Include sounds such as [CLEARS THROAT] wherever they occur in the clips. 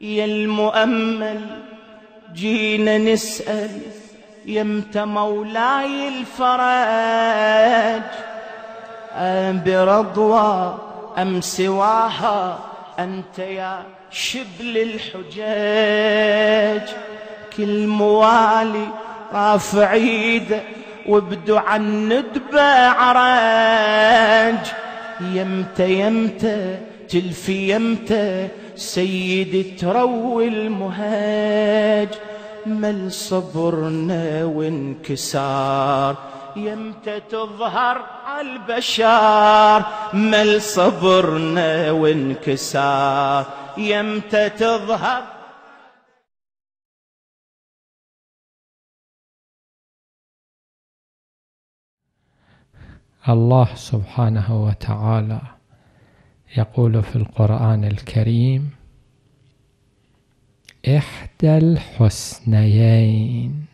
يا المؤمل جينا نسأل يمت مولاي الفرج برضوى أم سواها أنت يا شبل الحجاج كل موالي رافع ايده وابدع الندب عراج عرج يمتى يمتى تلفي يمتى سيدي تروي المهاج مل صبرنا وانكسار يمتى تظهر على البشار مل صبرنا وانكسار يمتى تظهر الله سبحانه وتعالى يقول في القرآن الكريم إحدى الحسنيين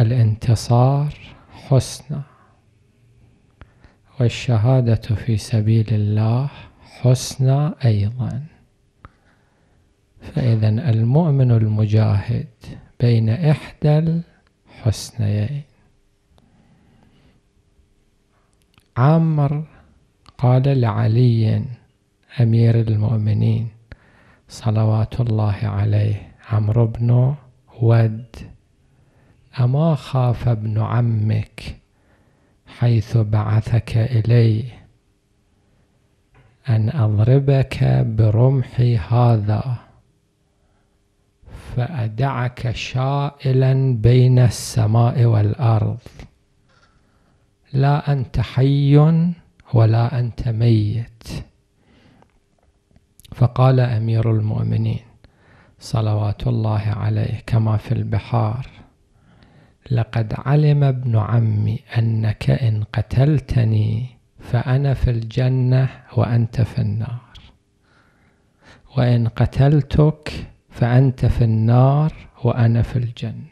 الانتصار حسنى والشهادة في سبيل الله حسنى أيضا فإذا المؤمن المجاهد بين إحدى الحسنيين عمرو قال لعلي أمير المؤمنين صلوات الله عليه عمرو بن ود أما خاف ابن عمك حيث بعثك إلي أن أضربك برمحي هذا فأدعك شائلا بين السماء والأرض لا أنت حي ولا أنت ميت فقال أمير المؤمنين صلوات الله عليه كما في البحار لقد علم ابن عمي أنك إن قتلتني فأنا في الجنة وأنت في النار وإن قتلتك فأنت في النار وأنا في الجنة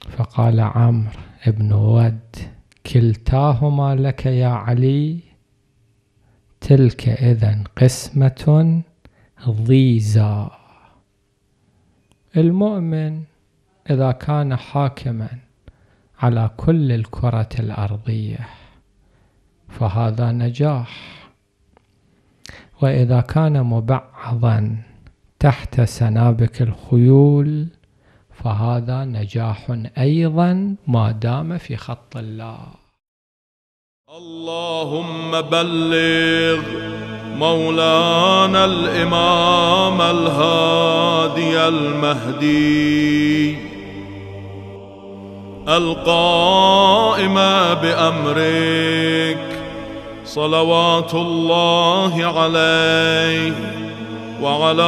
فقال عمرو ابن ود كلتاهما لك يا علي تلك إذا قسمة ضيزى المؤمن إذا كان حاكما على كل الكرة الأرضية فهذا نجاح وإذا كان مبعضا تحت سنابك الخيول فهذا نجاح ايضا ما دام في خط الله اللهم بلغ مولانا الامام الهادي المهدي القائم بامرك صلوات الله عليه وعلى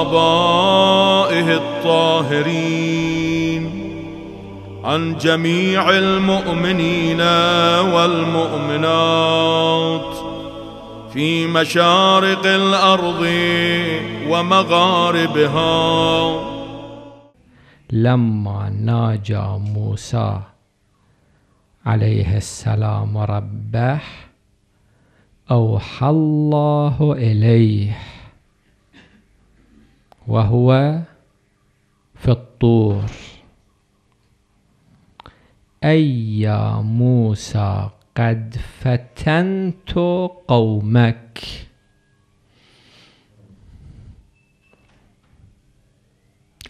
آبائه الطاهرين عن جميع المؤمنين والمؤمنات في مشارق الأرض ومغاربها لما ناجى موسى عليه السلام ربه أوحى الله إليه وهو في الطور أي يا موسى قد فتنت قومك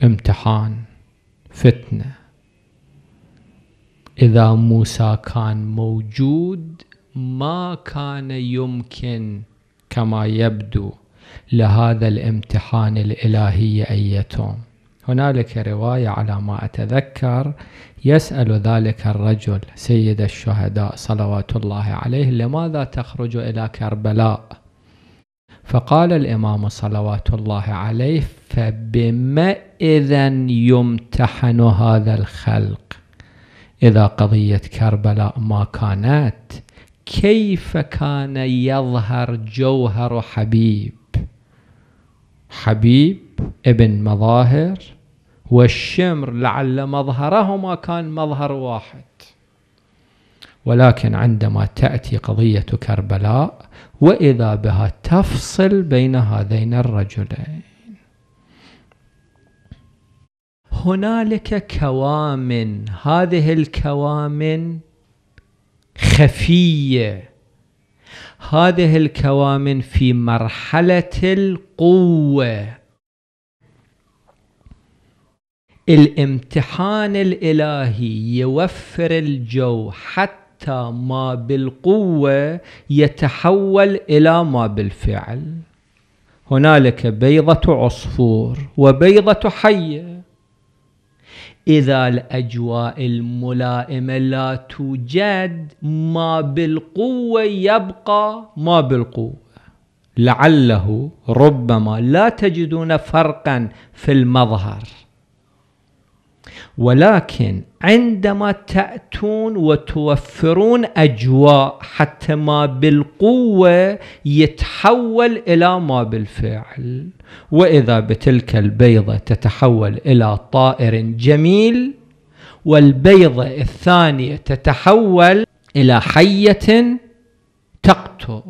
امتحان فتنه إذا موسى كان موجود ما كان يمكن كما يبدو لهذا الامتحان الالهي ايتهم هنالك روايه على ما اتذكر يسال ذلك الرجل سيد الشهداء صلوات الله عليه لماذا تخرج الى كربلاء فقال الامام صلوات الله عليه فبما اذا يمتحن هذا الخلق اذا قضيه كربلاء ما كانت كيف كان يظهر جوهر حبيب حبيب ابن مظاهر والشمر لعل مظهرهما كان مظهر واحد ولكن عندما تأتي قضية كربلاء وإذا بها تفصل بين هذين الرجلين هنالك كوامن هذه الكوامن خفيه هذه الكوامن في مرحلة القوة الامتحان الإلهي يوفر الجو حتى ما بالقوة يتحول إلى ما بالفعل هنالك بيضة عصفور وبيضة حية إذا الأجواء الملائمة لا توجد ما بالقوة يبقى ما بالقوة لعله ربما لا تجدون فرقا في المظهر ولكن عندما تأتون وتوفرون أجواء حتى ما بالقوة يتحول إلى ما بالفعل وإذا بتلك البيضة تتحول إلى طائر جميل والبيضة الثانية تتحول إلى حية تقتل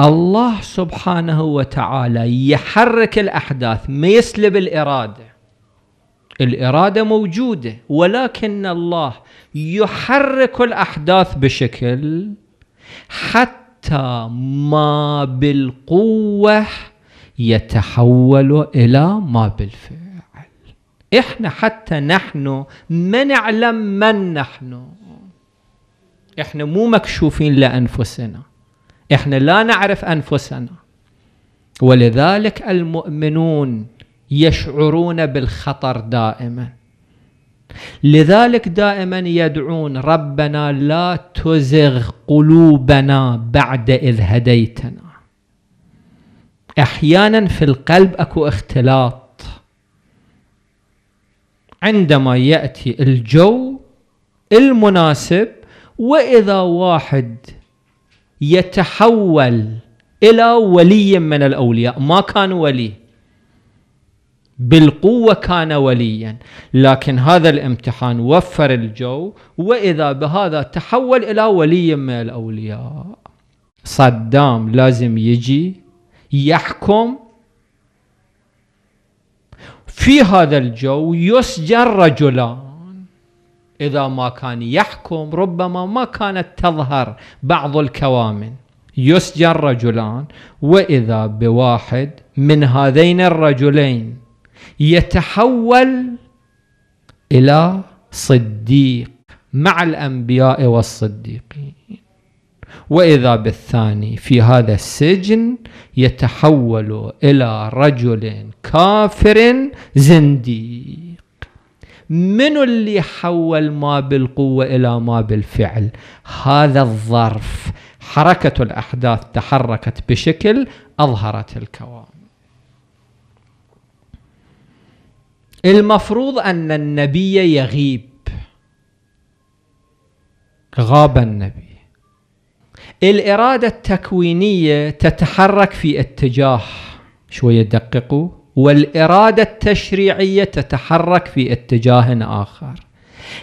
الله سبحانه وتعالى يحرك الأحداث ما يسلب الإرادة الاراده موجوده ولكن الله يحرك الاحداث بشكل حتى ما بالقوه يتحول الى ما بالفعل احنا حتى نحن ما نعلم من نحن احنا مو مكشوفين لانفسنا احنا لا نعرف انفسنا ولذلك المؤمنون يشعرون بالخطر دائما لذلك دائما يدعون ربنا لا تزغ قلوبنا بعد إذ هديتنا احيانا في القلب اكو اختلاط عندما ياتي الجو المناسب واذا واحد يتحول الى ولي من الاولياء ما كان ولي بالقوة كان وليا لكن هذا الامتحان وفر الجو وإذا بهذا تحول إلى ولي من الأولياء صدام لازم يجي يحكم في هذا الجو يسجن رجلان إذا ما كان يحكم ربما ما كانت تظهر بعض الكوامن يسجن رجلان وإذا بواحد من هذين الرجلين يتحول إلى صديق مع الأنبياء والصديقين وإذا بالثاني في هذا السجن يتحول إلى رجل كافر زنديق من اللي حول ما بالقوة إلى ما بالفعل هذا الظرف حركة الأحداث تحركت بشكل أظهرت الكوام المفروض أن النبي يغيب غاب النبي الإرادة التكوينية تتحرك في اتجاه شوية دققوا والإرادة التشريعية تتحرك في اتجاه آخر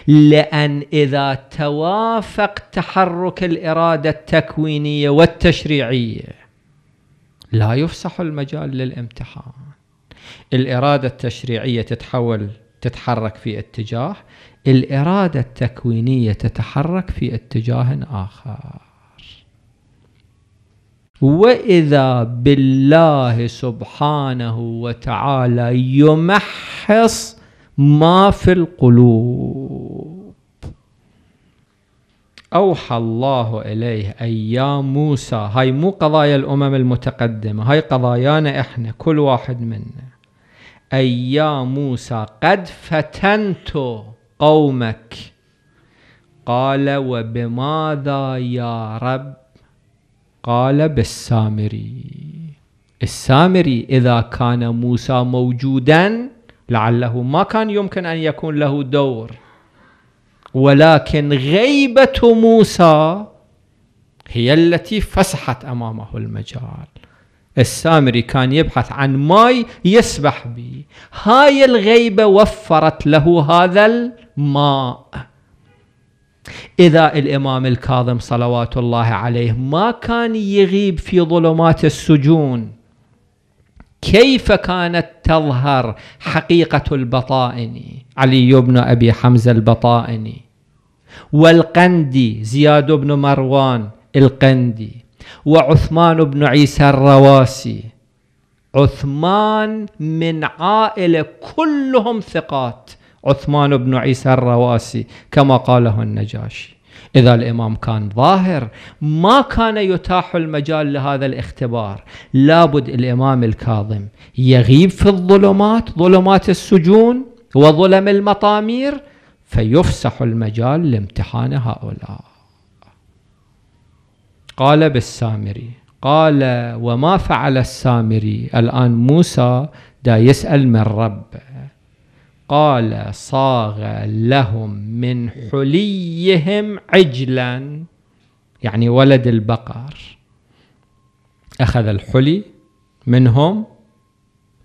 لأن إذا توافق تحرك الإرادة التكوينية والتشريعية لا يفسح المجال للامتحان الإرادة التشريعية تتحول تتحرك في اتجاه الإرادة التكوينية تتحرك في اتجاه آخر وإذا بالله سبحانه وتعالى يمحص ما في القلوب أوحى الله إليه أيام موسى هاي مو قضايا الأمم المتقدمة هاي قضايانا إحنا كل واحد منا أي يا موسى قد فتنت قومك قال وبماذا يا رب قال بالسامري السامري إذا كان موسى موجودا لعله ما كان يمكن أن يكون له دور ولكن غيبة موسى هي التي فسحت أمامه المجال السامري كان يبحث عن ماي يسبح به هاي الغيبة وفرت له هذا الماء إذا الإمام الكاظم صلوات الله عليه ما كان يغيب في ظلمات السجون كيف كانت تظهر حقيقة البطائن علي بن أبي حمزة البطائني والقندي زياد بن مروان القندي وعثمان بن عيسى الرواسي عثمان من عائلة كلهم ثقات عثمان بن عيسى الرواسي كما قاله النجاشي إذا الإمام كان ظاهر ما كان يتاح المجال لهذا الاختبار لابد الإمام الكاظم يغيب في الظلمات ظلمات السجون وظلم المطامير فيفسح المجال لامتحان هؤلاء قال بالسامري قال وما فعل السامري الآن موسى دا يسأل من ربه قال صاغ لهم من حليهم عجلا يعني ولد البقر أخذ الحلي منهم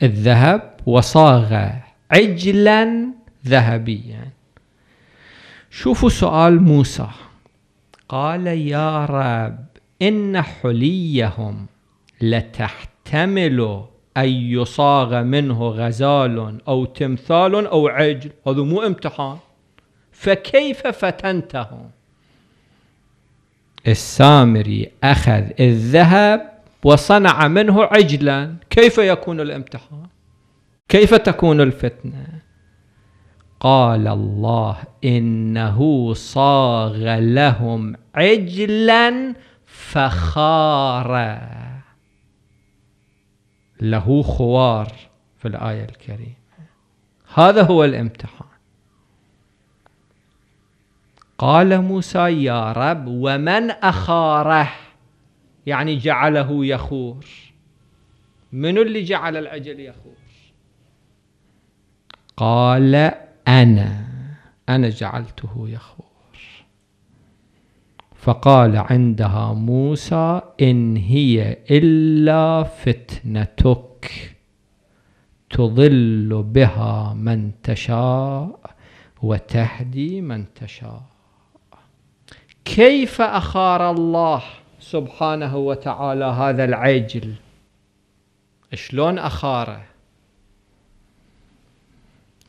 الذهب وصاغ عجلا ذهبيا شوفوا سؤال موسى قال يا رب إن حليهم لتحتمل أن يصاغ منه غزال أو تمثال أو عجل هذا مو امتحان فكيف فتنتهم السامري أخذ الذهب وصنع منه عجلا كيف يكون الامتحان كيف تكون الفتنة قال الله إنه صاغ لهم عجلا فخار له خوار في الآية الكريمة هذا هو الامتحان قال موسى يا رب ومن أخاره يعني جعله يخور من اللي جعل العجل يخور قال أنا أنا جعلته يخور فقال عندها موسى إن هي إلا فتنتك تضل بها من تشاء وتهدي من تشاء كيف أخار الله سبحانه وتعالى هذا العجل شلون أخاره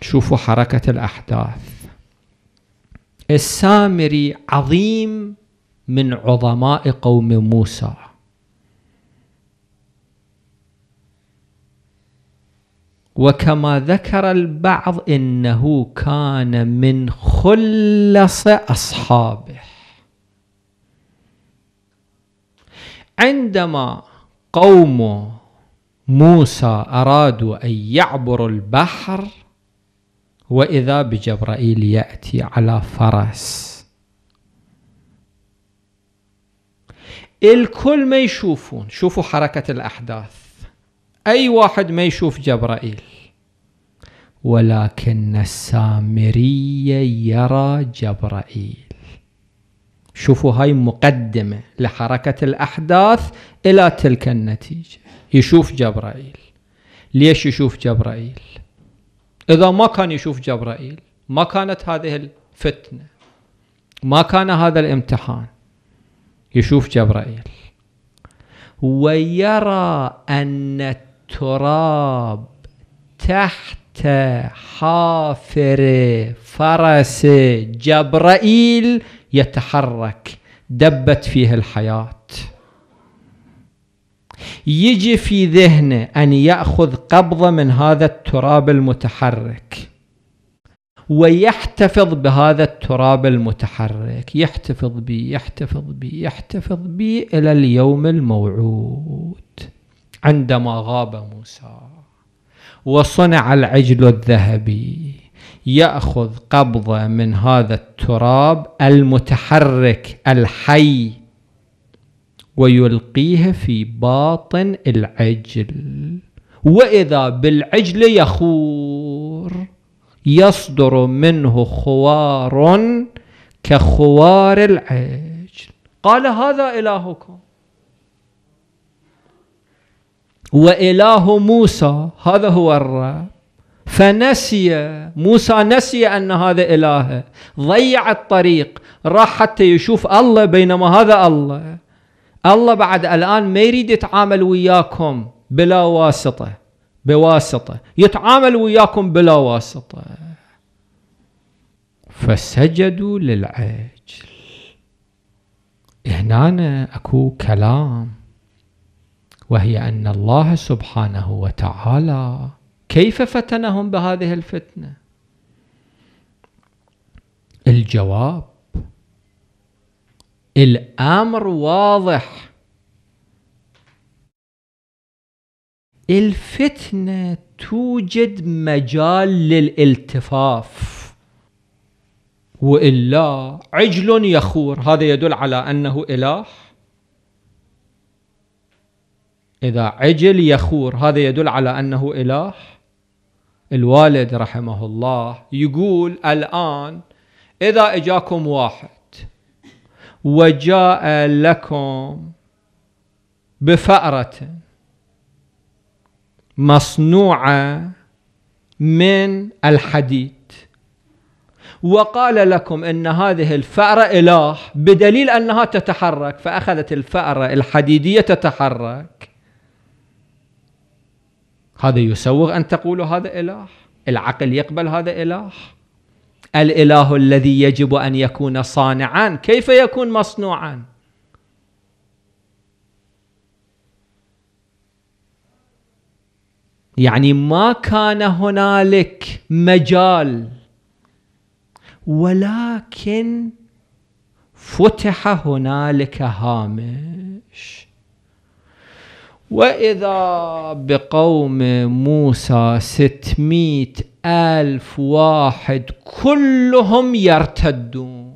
شوفوا حركة الأحداث السامري عظيم من عظماء قوم موسى وكما ذكر البعض انه كان من خلص اصحابه عندما قوم موسى ارادوا ان يعبروا البحر واذا بجبرائيل ياتي على فرس الكل ما يشوفون شوفوا حركة الأحداث أي واحد ما يشوف جبرائيل ولكن السامرية يرى جبرائيل شوفوا هاي مقدمة لحركة الأحداث إلى تلك النتيجة يشوف جبرائيل ليش يشوف جبرائيل إذا ما كان يشوف جبرائيل ما كانت هذه الفتنة ما كان هذا الامتحان يشوف جبرائيل ويرى أن التراب تحت حافر فرس جبرائيل يتحرك دبت فيه الحياة يجي في ذهنه أن يأخذ قبضة من هذا التراب المتحرك ويحتفظ بهذا التراب المتحرك يحتفظ به يحتفظ به يحتفظ به إلى اليوم الموعود عندما غاب موسى وصنع العجل الذهبي يأخذ قبضة من هذا التراب المتحرك الحي ويلقيه في باطن العجل وإذا بالعجل يخور يصدر منه خوار كخوار العجل قال هذا إلهكم وإله موسى هذا هو الرب فنسي موسى نسي أن هذا إلهه ضيع الطريق راح حتى يشوف الله بينما هذا الله الله بعد الآن ما يريد يتعامل وياكم بلا واسطة بواسطة يتعامل وياكم بلا واسطة فسجدوا للعجل هنا اكو كلام وهي ان الله سبحانه وتعالى كيف فتنهم بهذه الفتنه الجواب الامر واضح الفتنه توجد مجال للالتفاف والا عجل يخور هذا يدل على انه اله اذا عجل يخور هذا يدل على انه اله الوالد رحمه الله يقول الان اذا اجاكم واحد وجاء لكم بفأرة مصنوعه من الحديد وقال لكم ان هذه الفاره اله بدليل انها تتحرك فاخذت الفاره الحديديه تتحرك هذا يسوغ ان تقولوا هذا اله العقل يقبل هذا اله الاله الذي يجب ان يكون صانعا كيف يكون مصنوعا يعني ما كان هنالك مجال ولكن فتح هنالك هامش وإذا بقوم موسى ستمائة ألف واحد كلهم يرتدون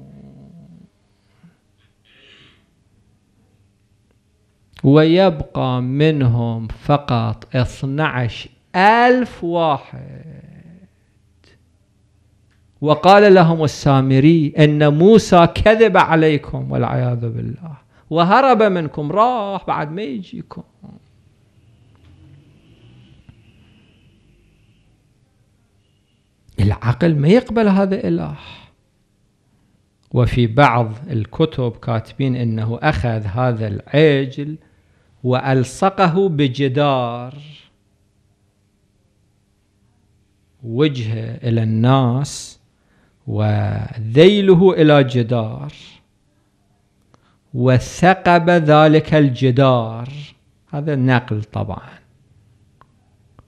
ويبقى منهم فقط 12 ألف واحد وقال لهم السامري إن موسى كذب عليكم والعياذ بالله وهرب منكم راح بعد ما يجيكم العقل ما يقبل هذا إله وفي بعض الكتب كاتبين أنه أخذ هذا العجل وألصقه بجدار وجهه إلى الناس وذيله إلى جدار وثقب ذلك الجدار هذا نقل طبعا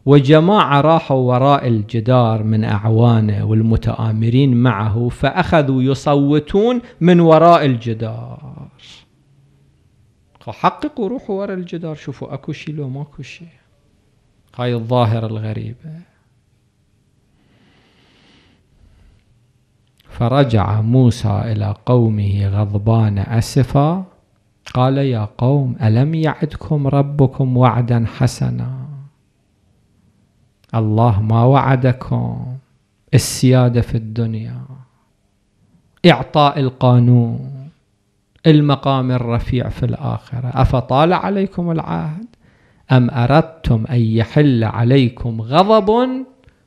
وجماعة راحوا وراء الجدار من أعوانه والمتآمرين معه فأخذوا يصوتون من وراء الجدار حققوا روحوا وراء الجدار شوفوا أكو شيء لو ماكو شيء هاي الظاهرة الغريبة فرجع موسى إلى قومه غضبان أسفا قال يا قوم ألم يعدكم ربكم وعدا حسنا الله ما وعدكم السيادة في الدنيا إعطاء القانون المقام الرفيع في الآخرة أفطال عليكم العهد أم أردتم أن يحل عليكم غضب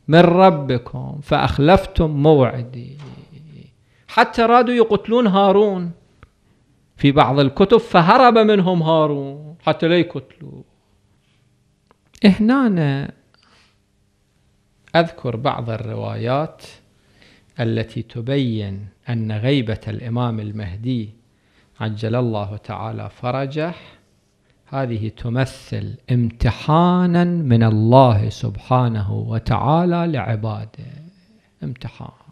من ربكم فأخلفتم موعدي حتى رادوا يقتلون هارون في بعض الكتب فهرب منهم هارون حتى لا يقتلوه هنا أذكر بعض الروايات التي تبين أن غيبة الإمام المهدي عجل الله تعالى فرجه هذه تمثل امتحانا من الله سبحانه وتعالى لعباده امتحان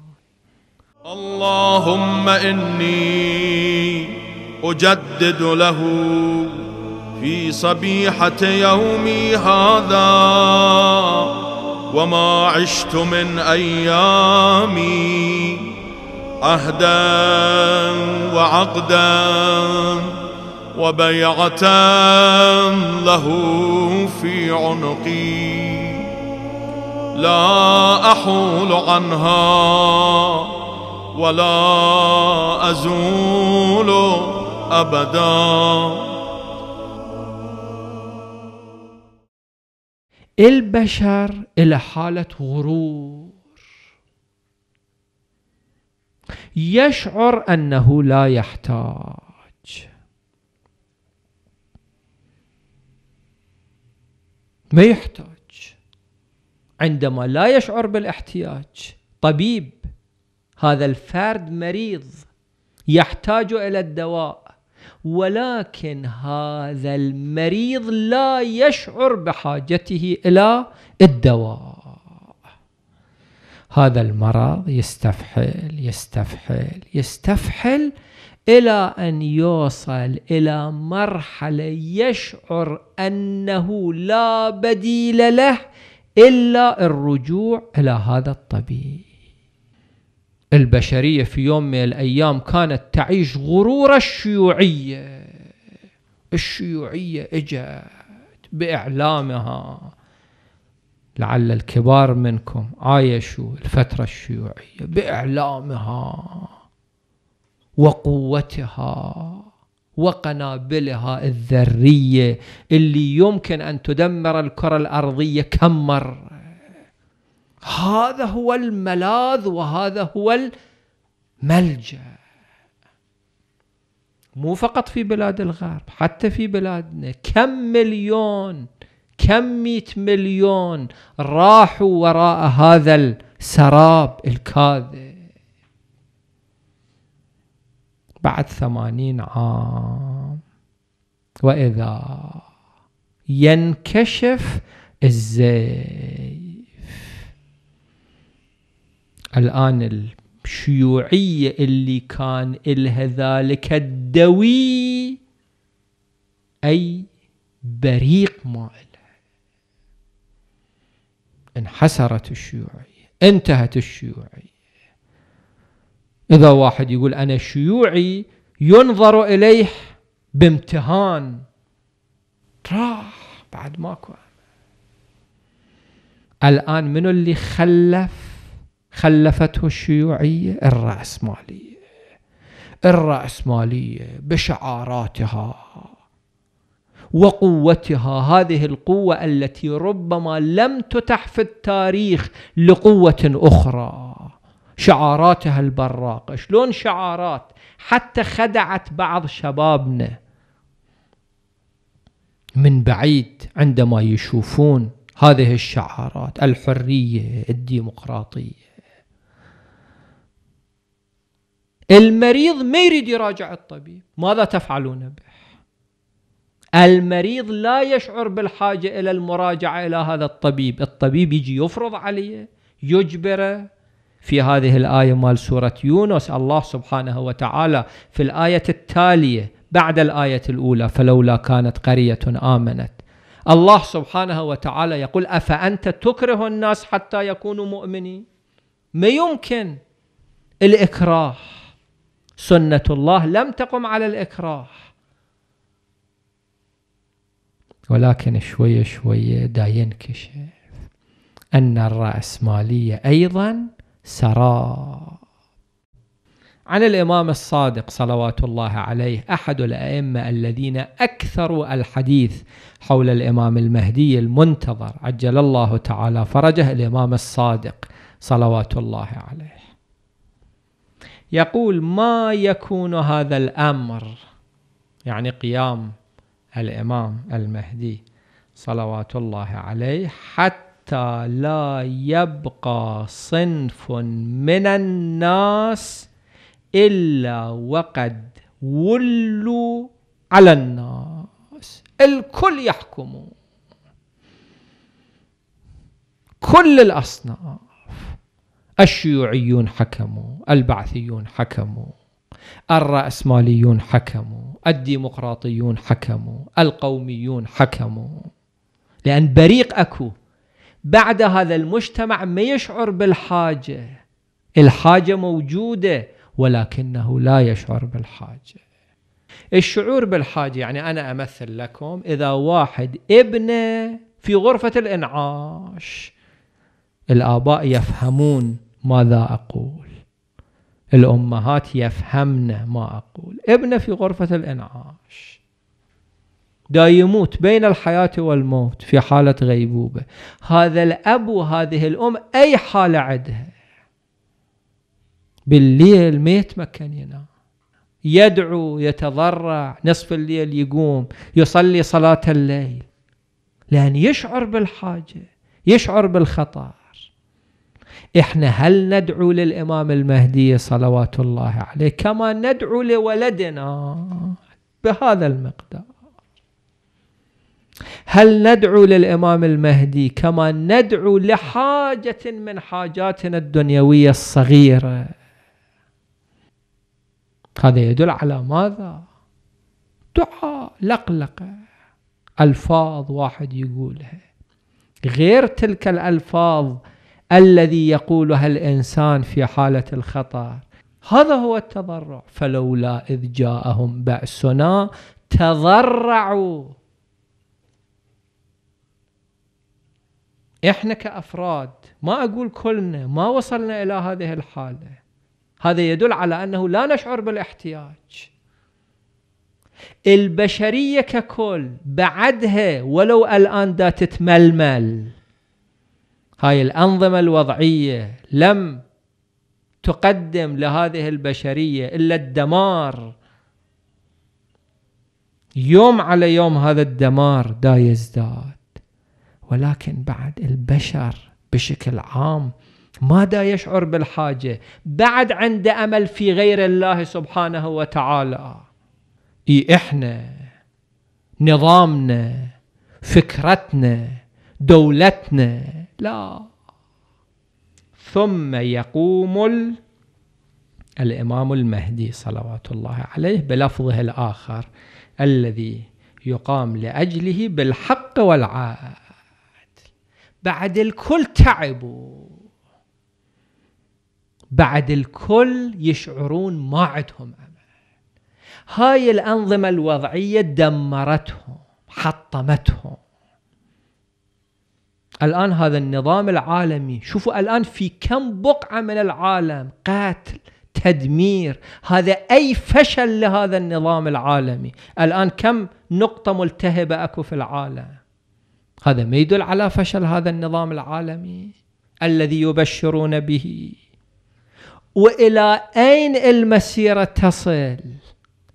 اللهم إني أجدد له في صبيحة يومي هذا وما عشت من أيامي عهدا وعقدا وبيعة له في عنقي لا أحول عنها ولا أزول أبدا البشر إلى حالة غرور يشعر أنه لا يحتاج ما يحتاج عندما لا يشعر بالاحتياج طبيب هذا الفرد مريض يحتاج الى الدواء ولكن هذا المريض لا يشعر بحاجته الى الدواء هذا المرض يستفحل يستفحل يستفحل الى ان يوصل الى مرحله يشعر انه لا بديل له الا الرجوع الى هذا الطبيب البشرية في يوم من الأيام كانت تعيش غرور الشيوعية الشيوعية إجت بإعلامها لعل الكبار منكم عايشوا الفترة الشيوعية بإعلامها وقوتها وقنابلها الذرية اللي يمكن أن تدمر الكرة الأرضية كم مرة هذا هو الملاذ وهذا هو الملجأ مو فقط في بلاد الغرب حتى في بلادنا كم مليون كم مئة مليون راحوا وراء هذا السراب الكاذب بعد ثمانين عام وإذا ينكشف الزي الآن الشيوعية اللي كان إلها ذلك الدوي أي بريق ما إلها انحسرت الشيوعية انتهت الشيوعية إذا واحد يقول أنا شيوعي ينظر إليه بامتهان راح بعد ماكو الآن منو اللي خلف خلفته الشيوعية الرأسمالية الرأسمالية بشعاراتها وقوتها هذه القوة التي ربما لم تتح في التاريخ لقوة أخرى شعاراتها البراقة شلون شعارات حتى خدعت بعض شبابنا من بعيد عندما يشوفون هذه الشعارات الحرية الديمقراطية المريض ما يريد يراجع الطبيب ماذا تفعلون به المريض لا يشعر بالحاجة إلى المراجعة إلى هذا الطبيب الطبيب يجي يفرض عليه يجبره في هذه الآية مال سورة يونس الله سبحانه وتعالى في الآية التالية بعد الآية الأولى فلولا كانت قرية آمنت الله سبحانه وتعالى يقول أفأنت تكره الناس حتى يكونوا مؤمنين ما يمكن الإكراه سنة الله لم تقم على الإكراه ولكن شوية شوية دا ينكشف أن الرأسمالية أيضا سراب عن الإمام الصادق صلوات الله عليه أحد الأئمة الذين أكثروا الحديث حول الإمام المهدي المنتظر عجل الله تعالى فرجه الإمام الصادق صلوات الله عليه يقول ما يكون هذا الامر يعني قيام الامام المهدي صلوات الله عليه حتى لا يبقى صنف من الناس الا وقد ولوا على الناس الكل يحكمون كل الاصناف الشيوعيون حكموا البعثيون حكموا الرأسماليون حكموا الديمقراطيون حكموا القوميون حكموا لأن بريق أكو بعد هذا المجتمع ما يشعر بالحاجة الحاجة موجودة ولكنه لا يشعر بالحاجة الشعور بالحاجة يعني أنا أمثل لكم إذا واحد ابنه في غرفة الإنعاش الآباء يفهمون ماذا أقول الأمهات يفهمن ما أقول ابنه في غرفة الإنعاش دا يموت بين الحياة والموت في حالة غيبوبة هذا الأب وهذه الأم أي حالة عدها بالليل ما يتمكن ينام يدعو يتضرع نصف الليل يقوم يصلي صلاة الليل لأن يشعر بالحاجة يشعر بالخطأ احنا هل ندعو للامام المهدي صلوات الله عليه كما ندعو لولدنا بهذا المقدار هل ندعو للامام المهدي كما ندعو لحاجه من حاجاتنا الدنيويه الصغيره هذا يدل على ماذا دعاء لقلقه الفاظ واحد يقولها غير تلك الالفاظ الذي يقولها الإنسان في حالة الخطر هذا هو التضرع فلولا إذ جاءهم بأسنا تضرعوا احنا كافراد ما اقول كلنا ما وصلنا الى هذه الحاله هذا يدل على انه لا نشعر بالاحتياج البشريه ككل بعدها ولو الان دا تتململ هاي الأنظمة الوضعية لم تقدم لهذه البشرية إلا الدمار يوم على يوم هذا الدمار دا يزداد ولكن بعد البشر بشكل عام ما دا يشعر بالحاجة بعد عنده أمل في غير الله سبحانه وتعالى إي إحنا نظامنا فكرتنا دولتنا لا ثم يقوم ال... الإمام المهدي صلوات الله عليه بلفظه الآخر الذي يقام لأجله بالحق والعاد بعد الكل تعبوا بعد الكل يشعرون ما عندهم أمل هاي الأنظمة الوضعية دمرتهم حطمتهم الآن هذا النظام العالمي شوفوا الآن في كم بقعة من العالم قتل تدمير هذا أي فشل لهذا النظام العالمي الآن كم نقطة ملتهبة أكو في العالم هذا ما يدل على فشل هذا النظام العالمي الذي يبشرون به والى اين المسيره تصل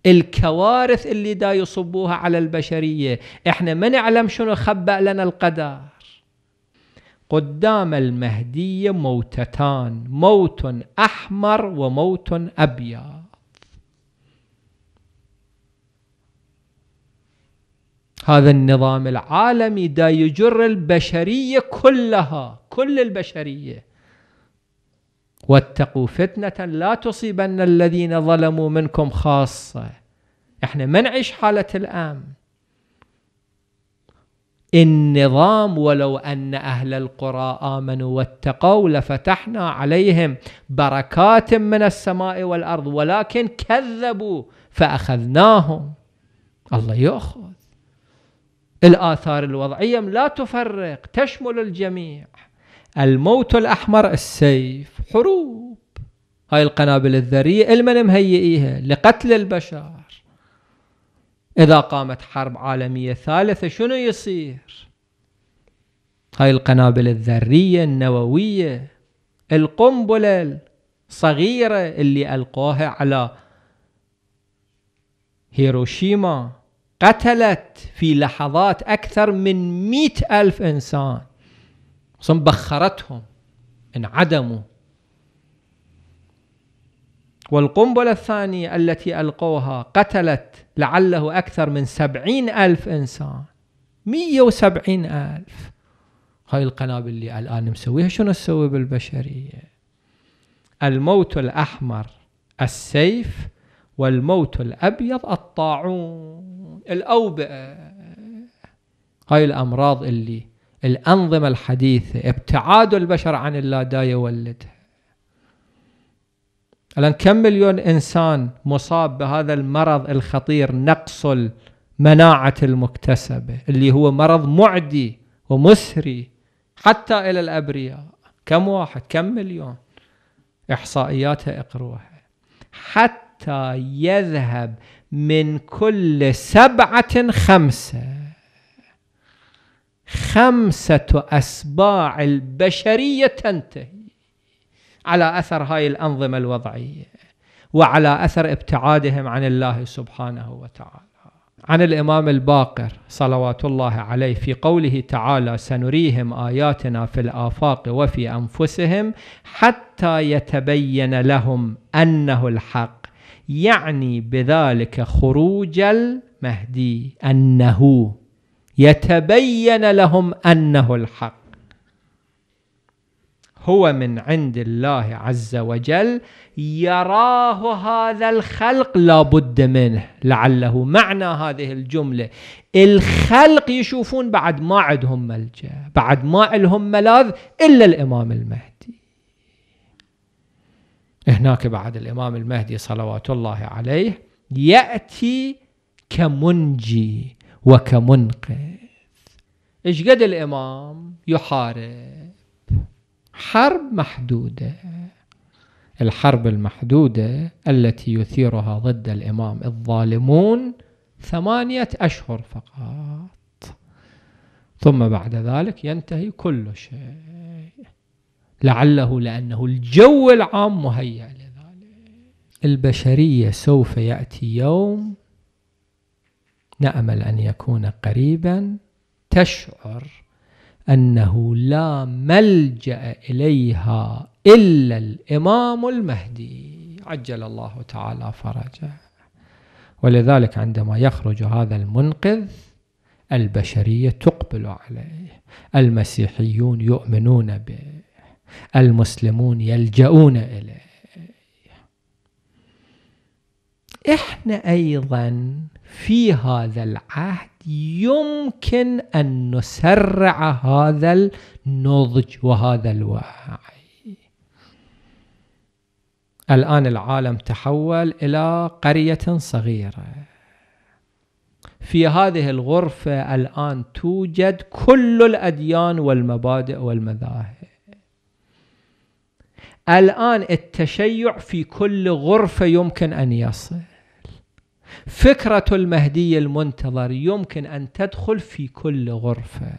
الكوارث اللي دا يصبوها على البشريه احنا ما نعلم شنو خبأ لنا القدر قدام المهدي موتتان موت أحمر وموت أبيض هذا النظام العالمي دا يجر البشرية كلها كل البشرية واتقوا فتنة لا تصيبن الذين ظلموا منكم خاصة احنا ما نعيش حالة الأمن النظام ولو ان اهل القرى امنوا واتقوا لفتحنا عليهم بركات من السماء والارض ولكن كذبوا فاخذناهم الله ياخذ الاثار الوضعيه لا تفرق تشمل الجميع الموت الاحمر السيف حروب هاي القنابل الذريه المن مهيئيها لقتل البشر إذا قامت حرب عالمية ثالثة شنو يصير هاي القنابل الذرية النووية القنبلة الصغيرة اللي ألقوها على هيروشيما قتلت في لحظات أكثر من مئة ألف إنسان بخرتهم انعدموا والقنبلة الثانية التي ألقوها قتلت لعله أكثر من سبعين ألف إنسان مية وسبعين ألف هاي القنابل اللي الآن مسويها شنو تسوي بالبشرية الموت الأحمر السيف والموت الأبيض الطاعون الأوبئة هاي الأمراض اللي الأنظمة الحديثة ابتعاد البشر عن الله دا يولدها الان كم مليون انسان مصاب بهذا المرض الخطير نقص المناعه المكتسبه اللي هو مرض معدي ومسري حتى الى الابرياء كم واحد كم مليون احصائياتها اقروها حتى يذهب من كل سبعه خمسه خمسه اسباع البشريه تنتهي على اثر هاي الانظمه الوضعيه وعلى اثر ابتعادهم عن الله سبحانه وتعالى عن الامام الباقر صلوات الله عليه في قوله تعالى سنريهم اياتنا في الافاق وفي انفسهم حتى يتبين لهم انه الحق يعني بذلك خروج المهدي انه يتبين لهم انه الحق هو من عند الله عز وجل يراه هذا الخلق لابد منه لعله معنى هذه الجملة الخلق يشوفون بعد ما عندهم ملجأ بعد ما لهم ملاذ إلا الإمام المهدي هناك بعد الإمام المهدي صلوات الله عليه يأتي كمنجي وكمنقذ ايش قد الإمام يحارب حرب محدودة الحرب المحدودة التي يثيرها ضد الإمام الظالمون ثمانية أشهر فقط ثم بعد ذلك ينتهي كل شيء لعله لأنه الجو العام مهيأ لذلك البشرية سوف يأتي يوم نأمل أن يكون قريبا تشعر أنه لا ملجأ إليها إلا الإمام المهدي عجل الله تعالى فرجه ولذلك عندما يخرج هذا المنقذ البشرية تقبل عليه المسيحيون يؤمنون به المسلمون يلجؤون إليه احنا أيضا في هذا العهد يمكن أن نسرع هذا النضج وهذا الوعي الآن العالم تحول إلى قرية صغيرة في هذه الغرفة الآن توجد كل الأديان والمبادئ والمذاهب الآن التشيع في كل غرفة يمكن أن يصل فكرة المهدي المنتظر يمكن أن تدخل في كل غرفة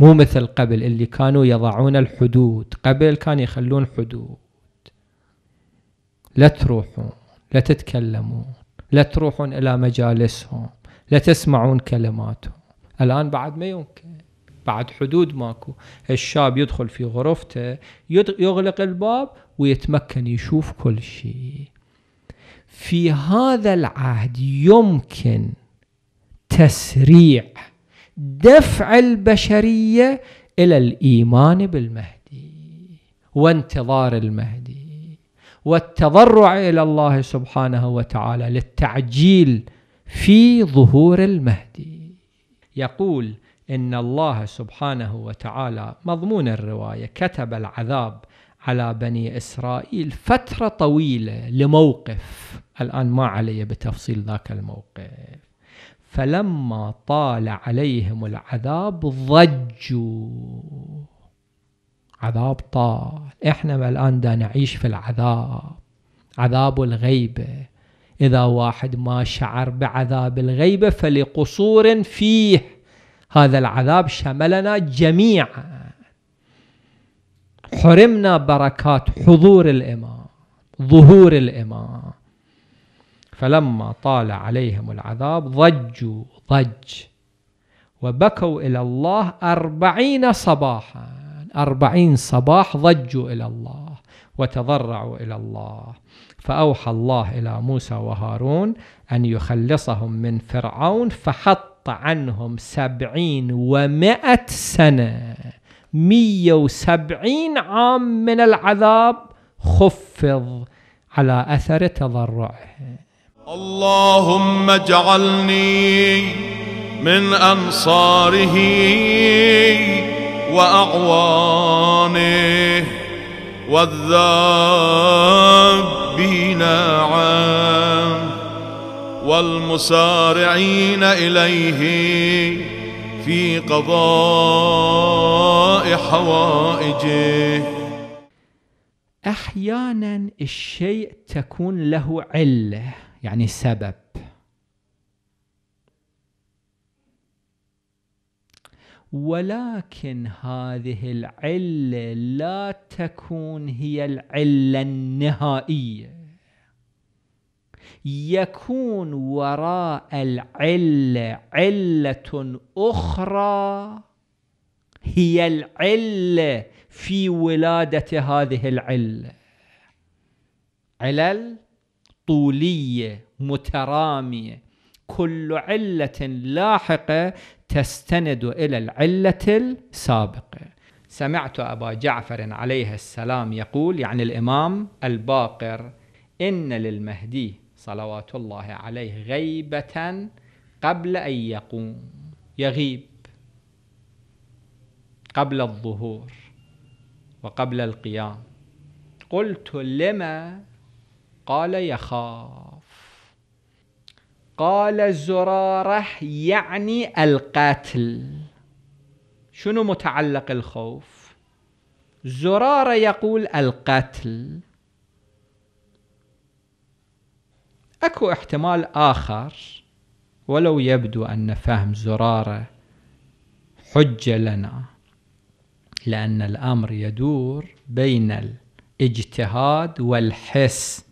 مو مثل قبل اللي كانوا يضعون الحدود قبل كانوا يخلون حدود لا تروحون لا تتكلمون لا تروحون إلى مجالسهم لا تسمعون كلماتهم الآن بعد ما يمكن بعد حدود ماكو الشاب يدخل في غرفته يغلق الباب ويتمكن يشوف كل شيء في هذا العهد يمكن تسريع دفع البشريه الى الايمان بالمهدي وانتظار المهدي والتضرع الى الله سبحانه وتعالى للتعجيل في ظهور المهدي يقول ان الله سبحانه وتعالى مضمون الروايه كتب العذاب على بني إسرائيل فترة طويلة لموقف الآن ما علي بتفصيل ذاك الموقف فلما طال عليهم العذاب ضجوا عذاب طال احنا الآن دا نعيش في العذاب عذاب الغيبة إذا واحد ما شعر بعذاب الغيبة فلقصور فيه هذا العذاب شملنا جميعا حرمنا بركات حضور الإمام ظهور الإمام فلما طال عليهم العذاب ضجوا ضج وبكوا إلى الله أربعين صباحا أربعين صباح ضجوا إلى الله وتضرعوا إلى الله فأوحى الله إلى موسى وهارون أن يخلصهم من فرعون فحط عنهم سبعين ومائة سنة 170 عام من العذاب خفض على أثر تضرعه اللهم اجعلني من أنصاره وأعوانه والذابين عنه والمسارعين إليه في قضاء حوائجه احيانا الشيء تكون له عله يعني سبب ولكن هذه العله لا تكون هي العله النهائيه يكون وراء العلة علة أخرى هي العلة في ولادة هذه العلة علل طولية مترامية كل علة لاحقة تستند إلى العلة السابقة سمعت أبا جعفر عليه السلام يقول يعني الإمام الباقر إن للمهدي صلوات الله عليه غيبة قبل أن يقوم يغيب قبل الظهور وقبل القيام قلت لما قال يخاف قال زراره يعني القاتل شنو متعلق الخوف زراره يقول القتل اكو احتمال اخر ولو يبدو ان فهم زراره حجه لنا لان الامر يدور بين الاجتهاد والحس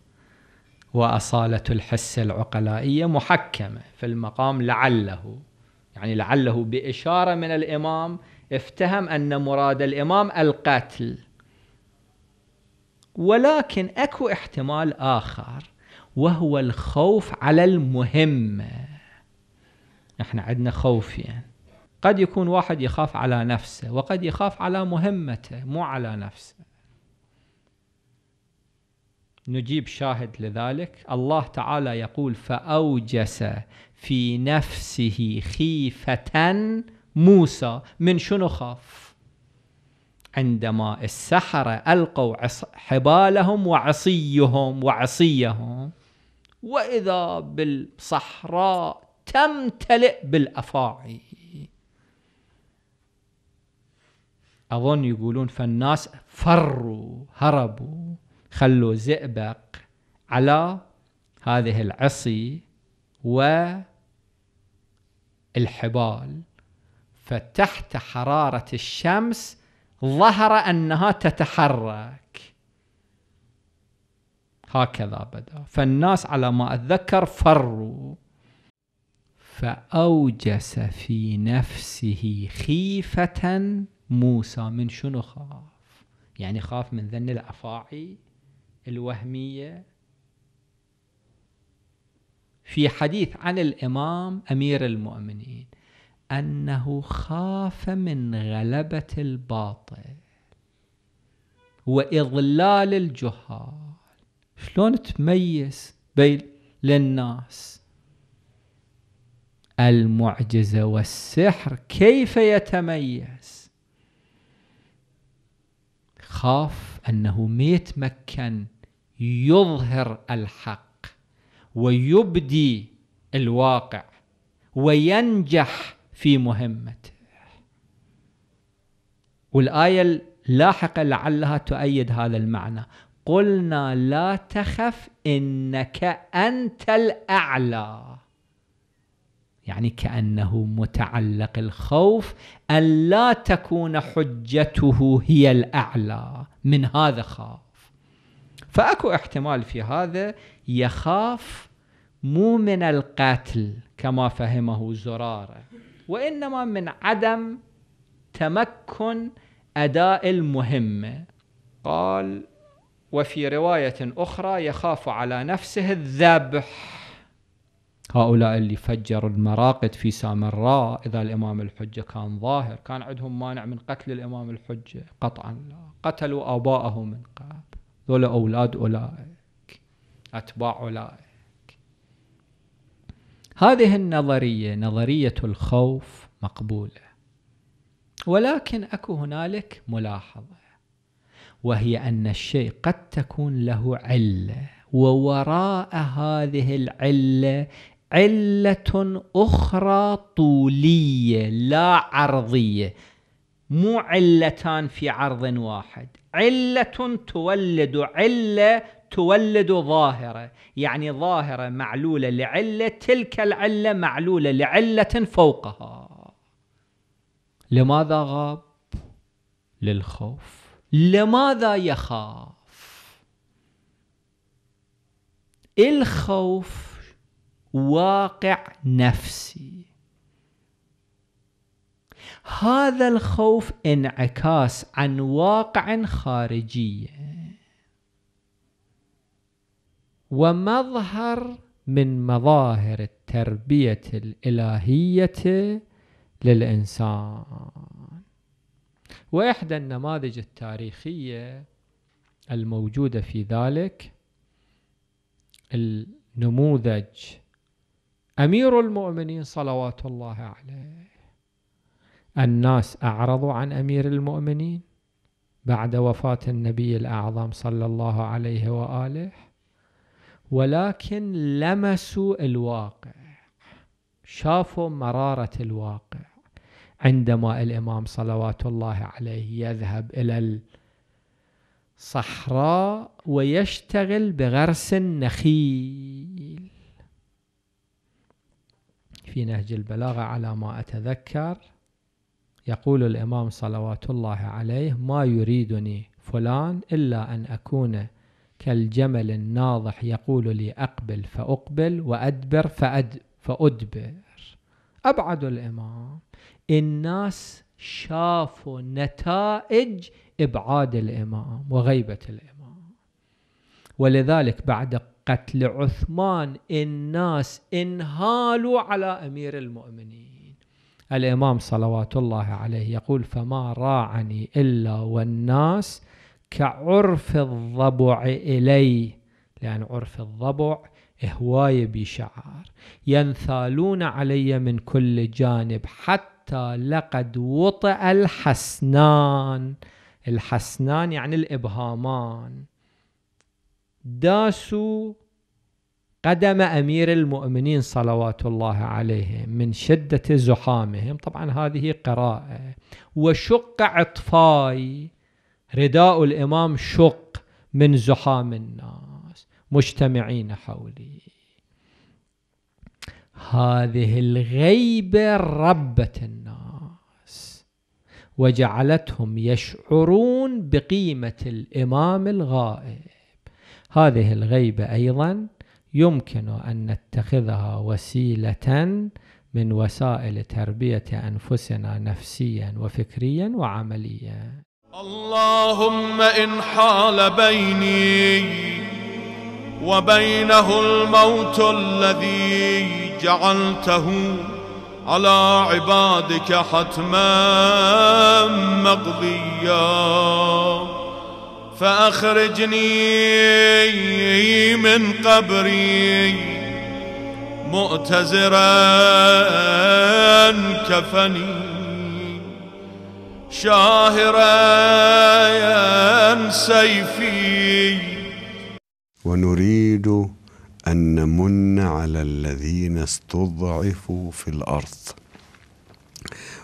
واصاله الحس العقلائيه محكمه في المقام لعله يعني لعله باشاره من الامام افتهم ان مراد الامام القتل ولكن اكو احتمال اخر وهو الخوف على المهم احنا عندنا خوف يعني قد يكون واحد يخاف على نفسه وقد يخاف على مهمته مو على نفسه نجيب شاهد لذلك الله تعالى يقول فأوجس في نفسه خيفة موسى من شنو خاف عندما السحرة ألقوا حبالهم وعصيهم وعصيهم واذا بالصحراء تمتلئ بالافاعي اظن يقولون فالناس فروا هربوا خلوا زئبق على هذه العصي والحبال فتحت حرارة الشمس ظهر أنها تتحرك هكذا بدا فالناس على ما أتذكر فروا فأوجس في نفسه خيفة موسى من شنو خاف يعني خاف من ذن الأفاعي الوهمية في حديث عن الإمام أمير المؤمنين أنه خاف من غلبة الباطل وإضلال الجهال شلون تميز بين للناس المعجزة والسحر كيف يتميز خاف أنه ما يتمكن يظهر الحق ويبدي الواقع وينجح في مهمته والآية اللاحقة لعلها تؤيد هذا المعنى قلنا لا تخف انك انت الاعلى يعني كانه متعلق الخوف ان لا تكون حجته هي الاعلى من هذا خاف فاكو احتمال في هذا يخاف مو من القتل كما فهمه زراره وانما من عدم تمكن اداء المهمه قال وفي رواية أخرى يخاف على نفسه الذبح هؤلاء اللي فجروا المراقد في سامراء إذا الإمام الحجة كان ظاهر كان عندهم مانع من قتل الإمام الحجة قطعا لا قتلوا آباءه من قبل ذول أولاد أولئك أتباع أولئك هذه النظرية نظرية الخوف مقبولة ولكن أكو هنالك ملاحظة وهي أن الشيء قد تكون له علة ووراء هذه العلة علة أخرى طولية لا عرضية مو علتان في عرض واحد علة تولد علة تولد ظاهرة يعني ظاهرة معلولة لعلة تلك العلة معلولة لعلة فوقها لماذا غاب للخوف لماذا يخاف الخوف واقع نفسي هذا الخوف انعكاس عن واقع خارجي ومظهر من مظاهر التربيه الالهيه للانسان وإحدى النماذج التاريخية الموجودة في ذلك النموذج أمير المؤمنين صلوات الله عليه الناس أعرضوا عن أمير المؤمنين بعد وفاة النبي الأعظم صلى الله عليه وآله ولكن لمسوا الواقع شافوا مرارة الواقع عندما الإمام صلوات الله عليه يذهب إلى الصحراء ويشتغل بغرس النخيل في نهج البلاغة على ما أتذكر يقول الإمام صلوات الله عليه ما يريدني فلان إلا أن أكون كالجمل الناضح يقول لي أقبل فأقبل وأدبر فأد فأدبر أبعد الإمام الناس شافوا نتائج ابعاد الامام وغيبه الامام ولذلك بعد قتل عثمان الناس انهالوا على امير المؤمنين الامام صلوات الله عليه يقول فما راعني الا والناس كعرف الضبع الي لان عرف الضبع هوايه بشعار ينثالون علي من كل جانب حتى حتى لقد وطئ الحسنان الحسنان يعني الإبهامان داسوا قدم أمير المؤمنين صلوات الله عليهم من شدة زحامهم طبعا هذه قراءة وشق عطفاي رداء الإمام شق من زحام الناس مجتمعين حولي هذه الغيبة ربت الناس وجعلتهم يشعرون بقيمة الإمام الغائب هذه الغيبة أيضا يمكن أن نتخذها وسيلة من وسائل تربية أنفسنا نفسيا وفكريا وعمليا اللهم إن حال بيني وبينه الموت الذي جعلته على عبادك حتما مقضيا فأخرجني من قبري مؤتزرا كفني شاهرا سيفي ونريد أن نمن على الذين استضعفوا في الأرض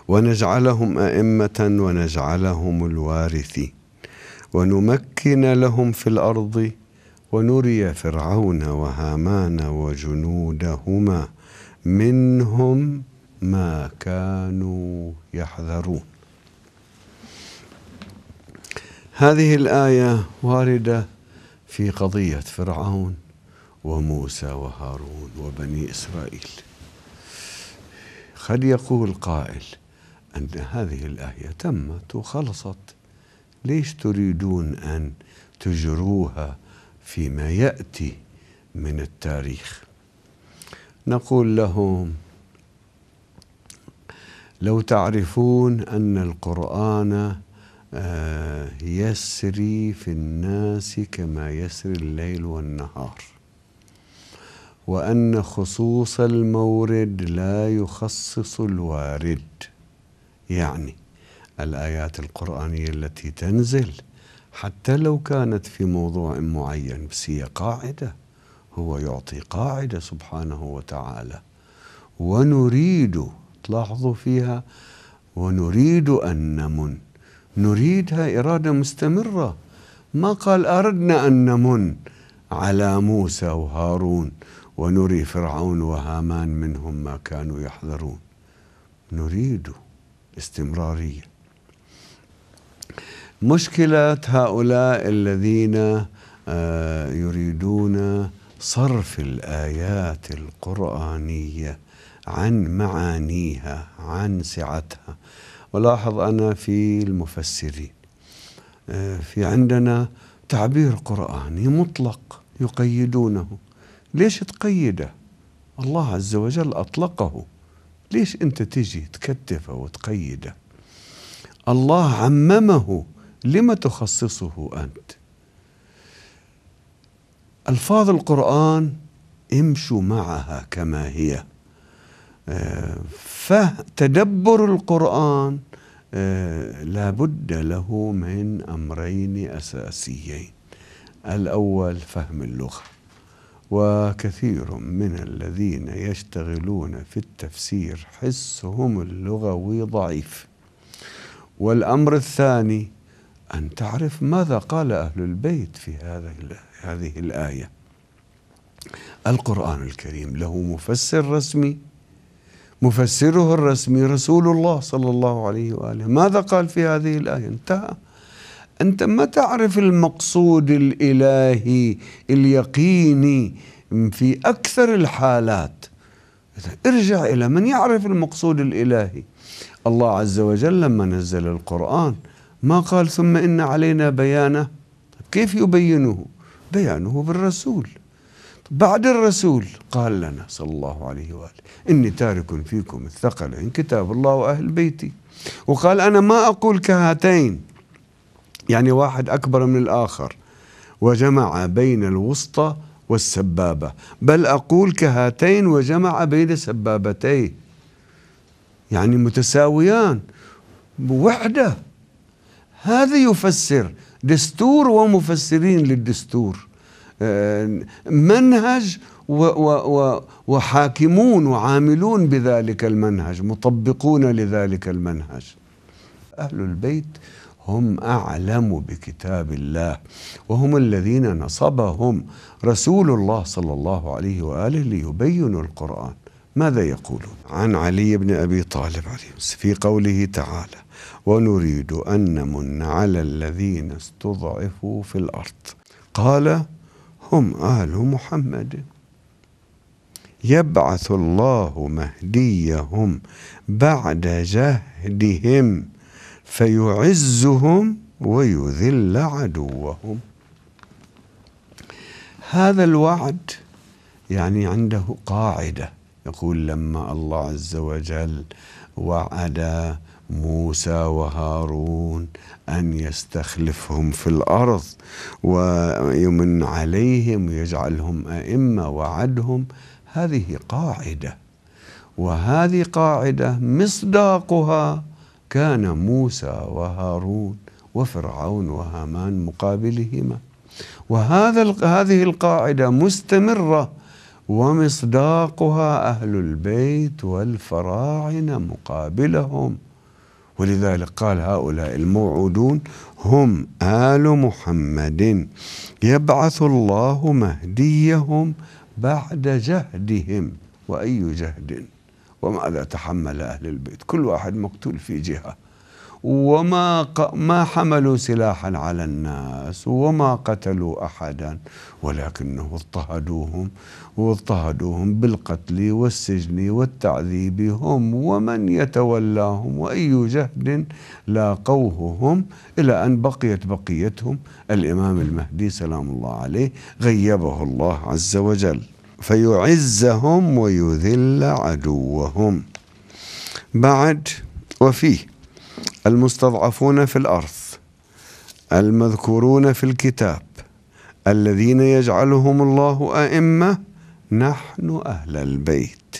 ونجعلهم أئمة ونجعلهم الوارثين ونمكن لهم في الأرض ونري فرعون وهامان وجنودهما منهم ما كانوا يحذرون هذه الآية واردة في قضية فرعون وموسى وهارون وبني إسرائيل قد يقول قائل أن هذه الآية تمت وخلصت ليش تريدون أن تجروها فيما يأتي من التاريخ نقول لهم لو تعرفون أن القرآن آه، يسري في الناس كما يسري الليل والنهار وأن خصوص المورد لا يخصص الوارد يعني الآيات القرآنية التي تنزل حتى لو كانت في موضوع معين بس هي قاعدة هو يعطي قاعدة سبحانه وتعالى ونريد تلاحظوا فيها ونريد أن نمن نريدها إرادة مستمرة ما قال أردنا أن نمن على موسى وهارون ونري فرعون وهامان منهم ما كانوا يحذرون نريد استمرارية مشكلة هؤلاء الذين آه، يريدون صرف الآيات القرآنية عن معانيها عن سعتها ولاحظ أنا في المفسرين آه، في عندنا تعبير قرآني مطلق يقيدونه ليش تقيده الله عز وجل أطلقه ليش أنت تجي تكتفه وتقيده الله عممه لما تخصصه أنت ألفاظ القرآن امشوا معها كما هي آه، فتدبر القرآن آه، لابد له من أمرين أساسيين الأول فهم اللغة وكثير من الذين يشتغلون في التفسير حسهم اللغوي ضعيف والأمر الثاني أن تعرف ماذا قال أهل البيت في هذا هذه الآية القرآن الكريم له مفسر رسمي مفسره الرسمي رسول الله صلى الله عليه وآله ماذا قال في هذه الآية انتهى أنت ما تعرف المقصود الإلهي اليقيني في أكثر الحالات ارجع إلى من يعرف المقصود الإلهي الله عز وجل لما نزل القرآن ما قال ثم إن علينا بيانه طيب كيف يبينه بيانه بالرسول طيب بعد الرسول قال لنا صلى الله عليه وآله إني تارك فيكم الثقل إن كتاب الله وأهل بيتي وقال أنا ما أقول كهاتين يعني واحد أكبر من الآخر وجمع بين الوسطى والسبابة بل أقول كهاتين وجمع بين سبابتين يعني متساويان بوحدة هذا يفسر دستور ومفسرين للدستور آه، منهج وحاكمون وعاملون بذلك المنهج مطبقون لذلك المنهج أهل البيت هم اعلم بكتاب الله وهم الذين نصبهم رسول الله صلى الله عليه واله ليبينوا القران ماذا يقولون عن علي بن ابي طالب عليه في قوله تعالى ونريد ان نمن على الذين استضعفوا في الارض قال هم ال محمد يبعث الله مهديهم بعد جهدهم فيعزهم ويذل عدوهم هذا الوعد يعني عنده قاعدة يقول لما الله عز وجل وعد موسى وهارون أن يستخلفهم في الأرض ويمن عليهم ويجعلهم أئمة وعدهم هذه قاعدة وهذه قاعدة مصداقها كان موسى وهارون وفرعون وهامان مقابلهما وهذا هذه القاعده مستمره ومصداقها اهل البيت والفراعنه مقابلهم ولذلك قال هؤلاء الموعودون هم ال محمد يبعث الله مهديهم بعد جهدهم واي جهد وماذا تحمل أهل البيت كل واحد مقتول في جهة وما ما حملوا سلاحا على الناس وما قتلوا احدا ولكنه اضطهدوهم واضطهدوهم بالقتل والسجن والتعذيب هم ومن يتولاهم واي جهد لاقوه هم الى ان بقيت بقيتهم الامام المهدي سلام الله عليه غيبه الله عز وجل فيعزهم ويذل عدوهم بعد وفيه المستضعفون في الأرض المذكورون في الكتاب الذين يجعلهم الله أئمة نحن أهل البيت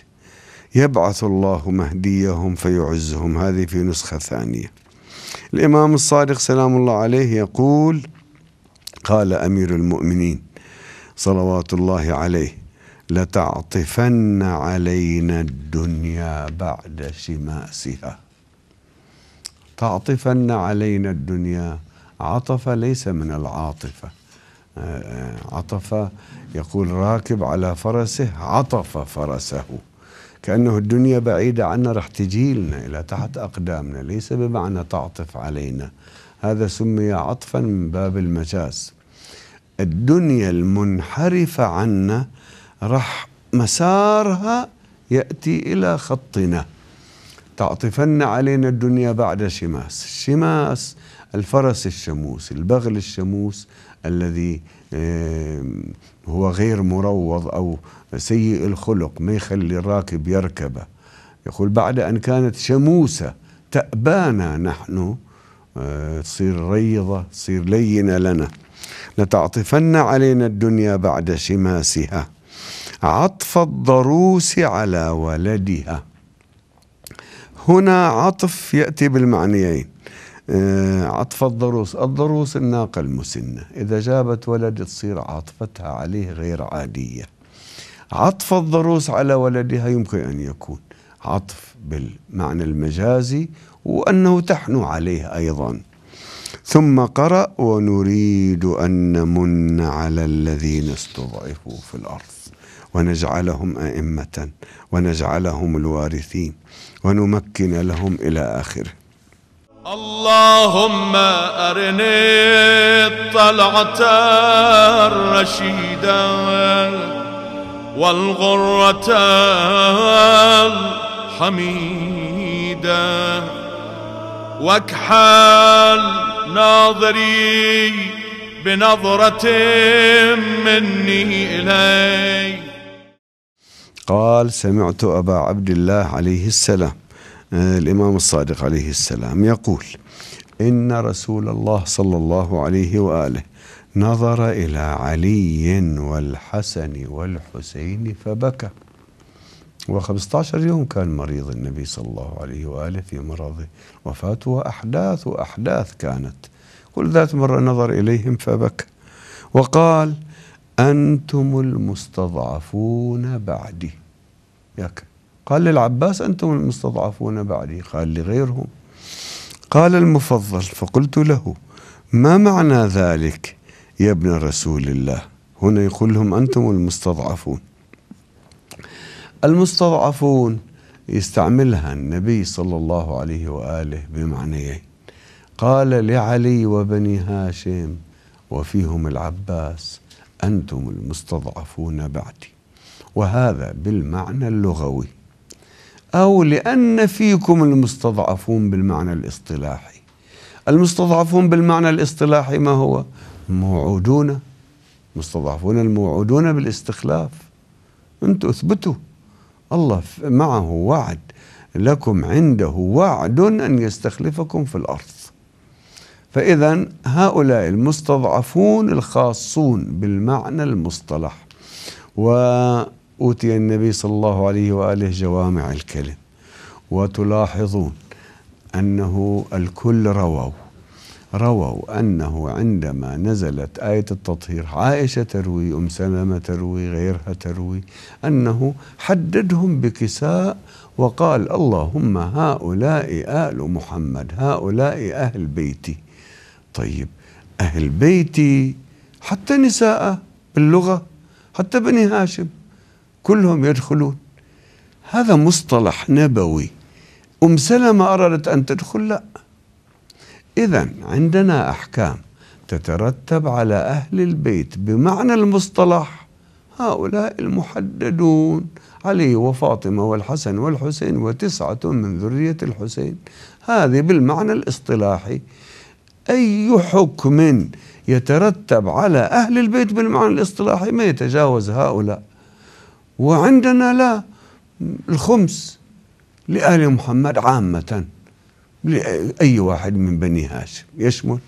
يبعث الله مهديهم فيعزهم هذه في نسخة ثانية الإمام الصادق سلام الله عليه يقول قال أمير المؤمنين صلوات الله عليه لتعطفن علينا الدنيا بعد شماسها تعطفن علينا الدنيا عطف ليس من العاطفة آه، عطف يقول راكب على فرسه عطف فرسه كأنه الدنيا بعيدة عنا رح تجيلنا إلى تحت أقدامنا ليس بمعنى تعطف علينا هذا سمي عطفا من باب المجاز الدنيا المنحرفة عنا راح مسارها يأتي إلى خطنا تعطفن علينا الدنيا بعد شماس الشماس الفرس الشموس البغل الشموس الذي هو غير مروض أو سيء الخلق ما يخلي الراكب يركبه يقول بعد أن كانت شموسة تأبانا نحن آه، تصير ريضة تصير لينة لنا لتعطفن علينا الدنيا بعد شماسها عطف الضروس على ولدها هنا عطف يأتي بالمعنيين آه، عطف الضروس الضروس الناقة المسنة إذا جابت ولد تصير عاطفتها عليه غير عادية عطف الضروس على ولدها يمكن أن يكون عطف بالمعنى المجازي وأنه تحنو عليه أيضا ثم قرأ ونريد أن نمن على الذين استضعفوا في الأرض ونجعلهم أئمة ونجعلهم الوارثين ونمكن لهم إلى آخره اللهم أرني الطلعة الرشيدة والغرة الحميدة واكحل ناظري بنظرة مني إليك قال سمعت أبا عبد الله عليه السلام آه، الإمام الصادق عليه السلام يقول إن رسول الله صلى الله عليه وآله نظر إلى علي والحسن والحسين فبكى و15 يوم كان مريض النبي صلى الله عليه وآله في مرضه وفاته وأحداث وأحداث كانت كل ذات مرة نظر إليهم فبكى وقال أنتم المستضعفون بعدي ياك قال للعباس أنتم المستضعفون بعدي قال لغيرهم قال المفضل فقلت له ما معنى ذلك يا ابن رسول الله هنا يقول لهم أنتم المستضعفون المستضعفون يستعملها النبي صلى الله عليه وآله بمعنيين قال لعلي وبني هاشم وفيهم العباس أنتم المستضعفون بعدي وهذا بالمعنى اللغوي أو لأن فيكم المستضعفون بالمعنى الاصطلاحي المستضعفون بالمعنى الاصطلاحي ما هو موعودون مستضعفون الموعودون بالاستخلاف أنتم اثبتوا الله معه وعد لكم عنده وعد أن يستخلفكم في الأرض فإذا هؤلاء المستضعفون الخاصون بالمعنى المصطلح وأوتي النبي صلى الله عليه وآله جوامع الكلم وتلاحظون أنه الكل رووا رووا أنه عندما نزلت آية التطهير عائشة تروي أم سلمة تروي غيرها تروي أنه حددهم بكساء وقال اللهم هؤلاء آل محمد هؤلاء أهل بيتي طيب أهل بيتي حتى نساء باللغة حتى بني هاشم كلهم يدخلون هذا مصطلح نبوي أم سلمة أرادت أن تدخل لا إذا عندنا أحكام تترتب على أهل البيت بمعنى المصطلح هؤلاء المحددون علي وفاطمة والحسن والحسين وتسعة من ذرية الحسين هذه بالمعنى الاصطلاحي أي حكم يترتب على أهل البيت بالمعنى الاصطلاحي ما يتجاوز هؤلاء وعندنا لا الخمس لآل محمد عامة لأي واحد من بني هاشم يشمل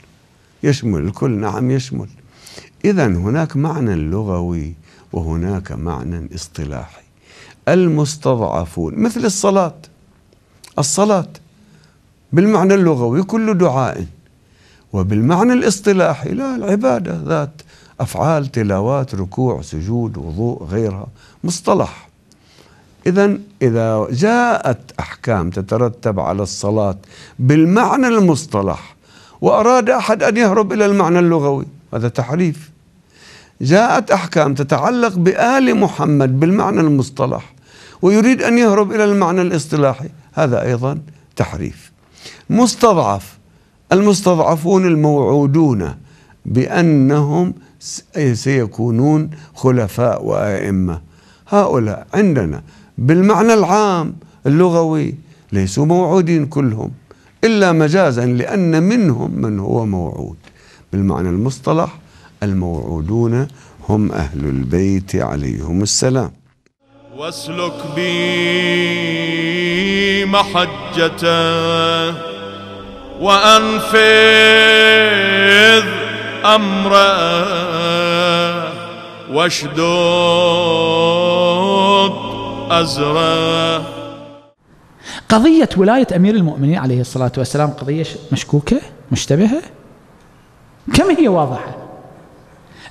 يشمل الكل نعم يشمل إذا هناك معنى لغوي وهناك معنى اصطلاحي المستضعفون مثل الصلاة الصلاة بالمعنى اللغوي كل دعاء وبالمعنى الاصطلاحي لا العبادة ذات أفعال تلاوات ركوع سجود وضوء غيرها مصطلح إذا إذا جاءت أحكام تترتب على الصلاة بالمعنى المصطلح وأراد أحد أن يهرب إلى المعنى اللغوي هذا تحريف جاءت أحكام تتعلق بآل محمد بالمعنى المصطلح ويريد أن يهرب إلى المعنى الاصطلاحي هذا أيضا تحريف مستضعف المستضعفون الموعودون بأنهم سيكونون خلفاء وأئمة هؤلاء عندنا بالمعنى العام اللغوي ليسوا موعودين كلهم إلا مجازا لأن منهم من هو موعود بالمعنى المصطلح الموعودون هم أهل البيت عليهم السلام واسلك بي محجته وأنفذ أمره واشدد أزره قضية ولاية أمير المؤمنين عليه الصلاة والسلام قضية مشكوكة مشتبهة كم هي واضحة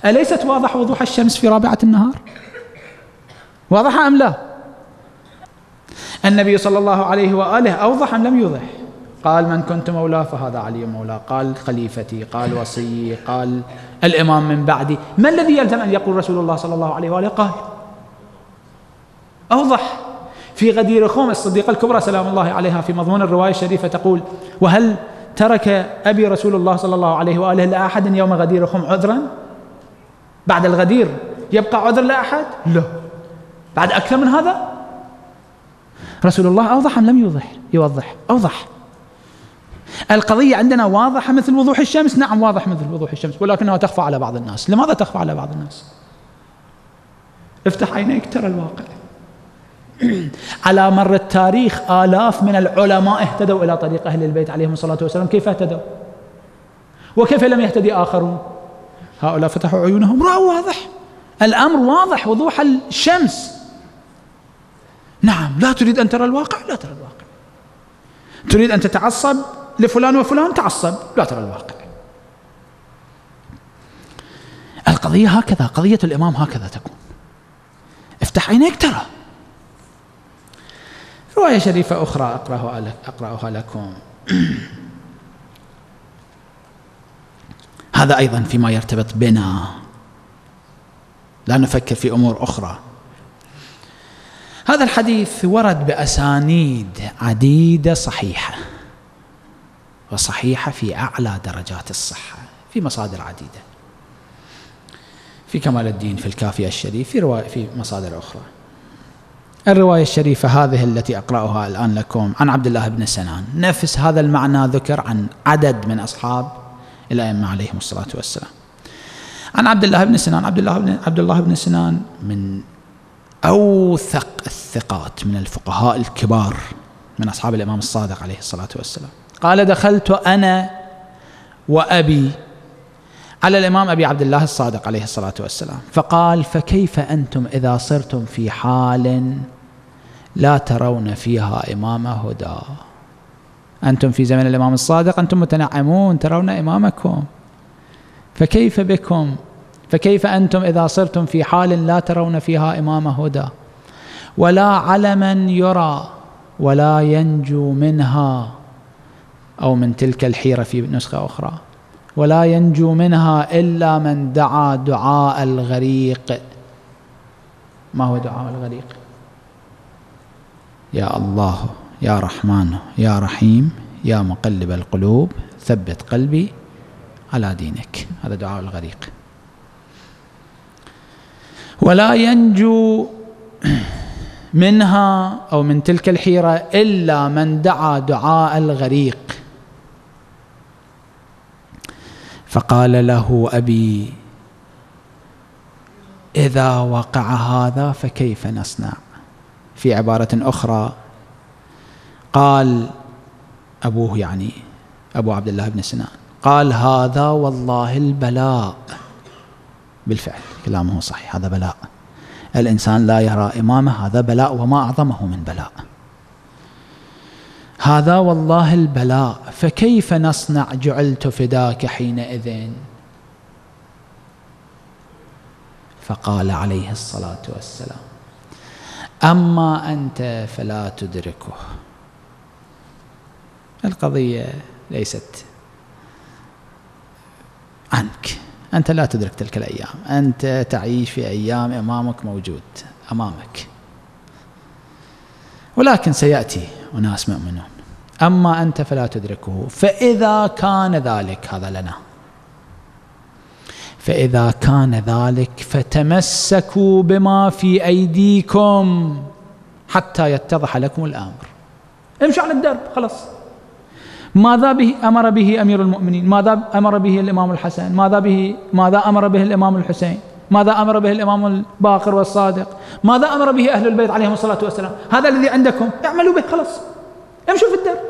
أليست واضح وضوح الشمس في رابعة النهار واضحة أم لا النبي صلى الله عليه وآله أوضح أم لم يوضح قال من كنت مولاه فهذا علي مولاه قال خليفتي قال وصيي قال الإمام من بعدي ما الذي يلزم أن يقول رسول الله صلى الله عليه وآله قال أوضح في غدير خوم الصديقة الكبرى سلام الله عليها في مضمون الرواية الشريفة تقول وهل ترك أبي رسول الله صلى الله عليه وآله لأحد يوم غدير خوم عذرا بعد الغدير يبقى عذر لأحد لا بعد أكثر من هذا رسول الله أوضح أم لم يوضح يوضح أوضح القضية عندنا واضحة مثل وضوح الشمس نعم واضح مثل وضوح الشمس ولكنها تخفى على بعض الناس لماذا تخفى على بعض الناس افتح عينيك ترى الواقع [CLEARS THROAT] على مر التاريخ آلاف من العلماء اهتدوا إلى طريق أهل البيت عليهم الصلاة والسلام كيف اهتدوا وكيف لم يهتدي آخرون هؤلاء فتحوا عيونهم رأوا واضح الأمر واضح وضوح الشمس نعم لا تريد أن ترى الواقع لا ترى الواقع تريد أن تتعصب لفلان وفلان تعصب لا ترى الواقع القضية هكذا قضية الإمام هكذا تكون افتح عينيك ترى رواية شريفة أخرى أقرأها أقرأها لكم هذا أيضا فيما يرتبط بنا لا نفكر في أمور أخرى هذا الحديث ورد بأسانيد عديدة صحيحة وصحيحة في أعلى درجات الصحة في مصادر عديدة في كمال الدين في الكافية الشريف في, رواية في مصادر أخرى الرواية الشريفة هذه التي أقرأها الآن لكم عن عبد الله بن سنان نفس هذا المعنى ذكر عن عدد من أصحاب الأئمة عليهم الصلاة والسلام عن عبد الله بن سنان عبد الله بن عبد الله بن سنان من أوثق الثقات من الفقهاء الكبار من أصحاب الإمام الصادق عليه الصلاة والسلام قال دخلت انا وابي على الامام ابي عبد الله الصادق عليه الصلاه والسلام فقال فكيف انتم اذا صرتم في حال لا ترون فيها امام هدى انتم في زمن الامام الصادق انتم متنعمون ترون امامكم فكيف بكم فكيف انتم اذا صرتم في حال لا ترون فيها امام هدى ولا علما يرى ولا ينجو منها أو من تلك الحيرة في نسخة أخرى ولا ينجو منها إلا من دعا دعاء الغريق ما هو دعاء الغريق يا الله يا رحمن يا رحيم يا مقلب القلوب ثبت قلبي على دينك هذا دعاء الغريق ولا ينجو منها او من تلك الحيره الا من دعا دعاء الغريق فقال له ابي اذا وقع هذا فكيف نصنع في عباره اخرى قال ابوه يعني ابو عبد الله بن سنان قال هذا والله البلاء بالفعل كلامه صحيح هذا بلاء الانسان لا يرى امامه هذا بلاء وما اعظمه من بلاء هذا والله البلاء فكيف نصنع جعلت فداك حينئذ فقال عليه الصلاه والسلام اما انت فلا تدركه القضيه ليست عنك انت لا تدرك تلك الايام انت تعيش في ايام امامك موجود امامك ولكن سياتي وناس مؤمنون أما أنت فلا تدركه فإذا كان ذلك هذا لنا فإذا كان ذلك فتمسكوا بما في أيديكم حتى يتضح لكم الأمر امشوا على الدرب خلاص ماذا به أمر به أمير المؤمنين ماذا أمر به الإمام الحسن ماذا به ماذا أمر به الإمام الحسين ماذا أمر به الإمام الباقر والصادق ماذا أمر به أهل البيت عليهم الصلاة والسلام هذا الذي عندكم اعملوا به خلاص امشوا في الدرب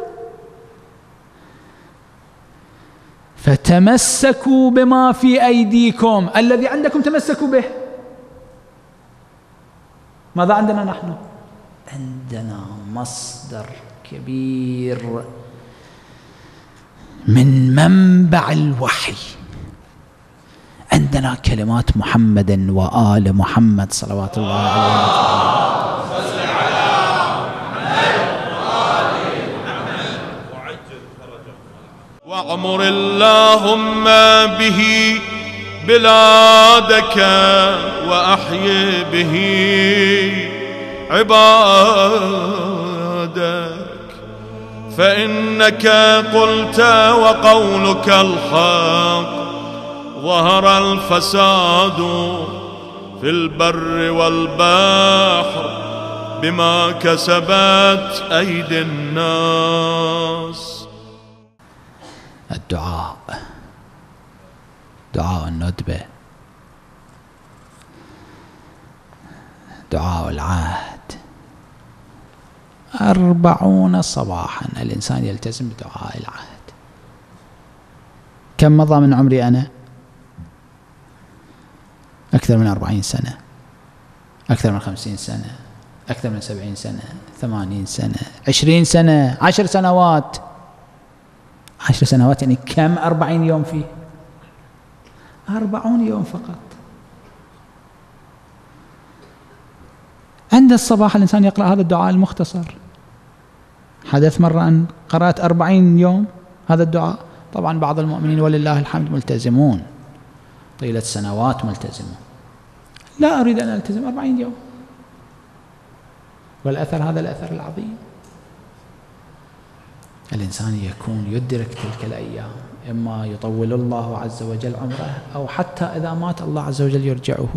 فتمسكوا بما في أيديكم الذي عندكم تمسكوا به ماذا عندنا نحن عندنا مصدر كبير من منبع الوحي عندنا كلمات محمد وآل محمد صلوات الله عليه وسلم وعمر اللهم به بلادك وأحي به عبادك فإنك قلت وقولك الحق ظهر الفساد في البر والبحر بما كسبت أيدي الناس الدعاء دعاء الندبة دعاء العهد أربعون صباحا الإنسان يلتزم بدعاء العهد كم مضى من عمري أنا أكثر من أربعين سنة أكثر من خمسين سنة أكثر من سبعين سنة ثمانين سنة عشرين سنة عشر سنوات عشر سنوات يعني كم أربعين يوم فيه أربعون يوم فقط عند الصباح الإنسان يقرأ هذا الدعاء المختصر حدث مرة أن قرأت أربعين يوم هذا الدعاء طبعا بعض المؤمنين ولله الحمد ملتزمون طيلة سنوات ملتزمون لا أريد أن ألتزم أربعين يوم والأثر هذا الأثر العظيم الإنسان يكون يدرك تلك الأيام إما يطول الله عز وجل عمره أو حتى إذا مات الله عز وجل يرجعه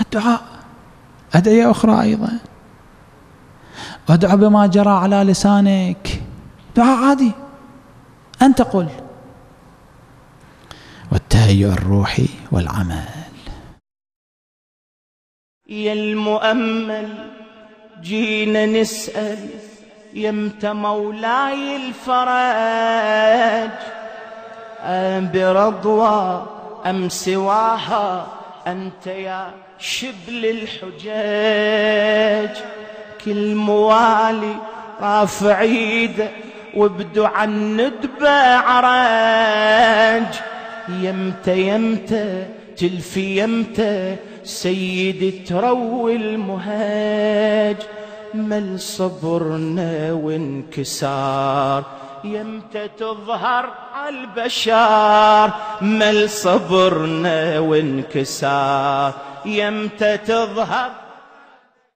الدعاء أدعية أخرى أيضا أدعو بما جرى على لسانك دعاء عادي أنت قل والتهيؤ الروحي والعمل يا المؤمل جينا نسأل يمت مولاي الفرج برضوى أم سواها أنت يا شبل الحجاج كل موالي رافع ايده عن ندبة عرج يمتى يمتى تلفي يمتى سيد تروي المهاج مل صبرنا وانكسار يمتى تظهر البشار مل صبرنا وانكسار يمتى تظهر